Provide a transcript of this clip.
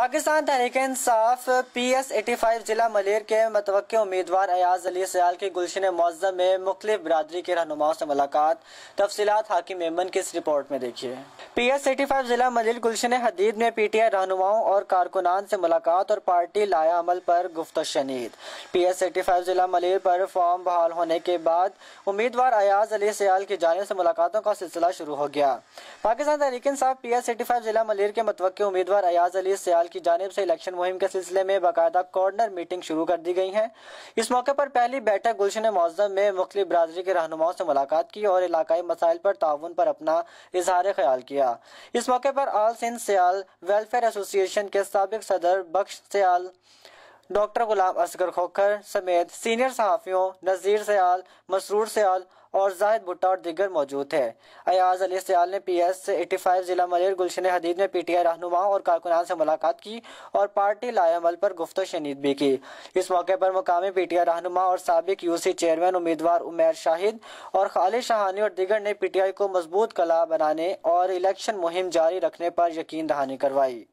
Pakistan Tehreek Insaf P S eighty five जिला मलेर के मतव उम्मीदवार अयाज अली सयाल की गुलशन मुआजम में मुख्तफ बरदरी के रहनुमाओं से मुलाकात तफसीत हाकिम मेमन की इस रिपोर्ट में देखिए पी एस एटी फाइव जिला मलेर गुलशन हदीद में पी टी आई रहनुमाओं और कारकुनान से मुलाकात और पार्टी लाया अमल पर गुफ्त शनीद पी एस एटी फाइव जिला मलेर पर फॉर्म बहाल होने के बाद उम्मीदवार अयाज अली सयाल की जानब से मुलाकातों का सिलसिला शुरू हो गया Pakistan Tehreek Insaf P S eighty five जिला मलेर के मतवक़ उम्मीदवार अयाज अली सयाल की जानब से इलेक्शन मुहिम के सिलसिले में बाकायदा कॉर्नर मीटिंग शुरू कर दी गई है इस मौके पर पहली बैठक गुलशन मौजम में मुख्त बरदरी के रहनुमाओं से मुलाकात की और इलाकई मसाइल पर ताउन पर अपना इजहार ख्याल किया इस मौके पर all Sindh Sayal welfare association के सबक सदर बख्श सयाल डॉक्टर गुलाम असगर खोखर समेत सीनियर सहाफियों नज़ीर सयाल मसरूर सयाल और जाहिद भुट्टा और दिगर मौजूद थे अयाज अली सयाल ने पी एस एटी फाइव जिला मलेर गुलशन हदीद में पी टी आई रहनुमा और कारकुनान से मुलाकात की और पार्टी लाएमल पर गुफ्त शनीद भी की इस मौके पर मुकामी पी टी आई रहनुमा और सबक यू सी चेयरमैन उम्मीदवार उमेर शाहिद और खालिद शाहानी और दिगर ने पी टी आई को मजबूत कला बनाने और इलेक्शन मुहिम जारी रखने पर यकीन दहानी करवाई